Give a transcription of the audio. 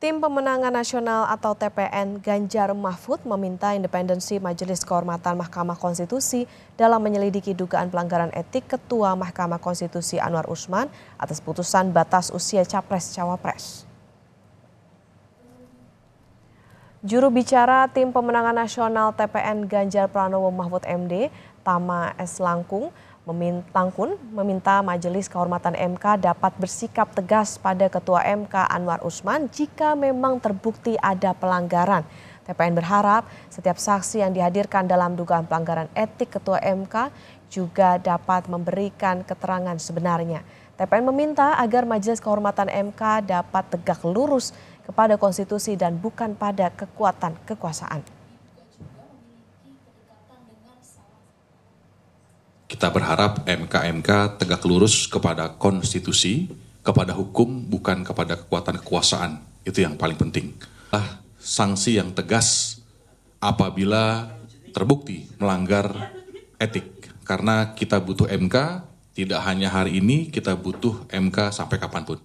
Tim Pemenangan Nasional atau TPN Ganjar Mahfud meminta independensi Majelis Kehormatan Mahkamah Konstitusi dalam menyelidiki dugaan pelanggaran etik Ketua Mahkamah Konstitusi Anwar Usman atas putusan batas usia Capres-Cawapres. Juru bicara Tim Pemenangan Nasional TPN Ganjar Pranowo Mahfud MD, Tama S. Langkung, Memintang pun meminta Majelis Kehormatan MK dapat bersikap tegas pada Ketua MK Anwar Usman jika memang terbukti ada pelanggaran. TPN berharap setiap saksi yang dihadirkan dalam dugaan pelanggaran etik Ketua MK juga dapat memberikan keterangan sebenarnya. TPN meminta agar Majelis Kehormatan MK dapat tegak lurus kepada konstitusi dan bukan pada kekuatan kekuasaan. kita berharap MKMK tegak lurus kepada konstitusi, kepada hukum, bukan kepada kekuatan kekuasaan. Itu yang paling penting. Ah, sanksi yang tegas apabila terbukti melanggar etik. Karena kita butuh MK, tidak hanya hari ini, kita butuh MK sampai kapanpun.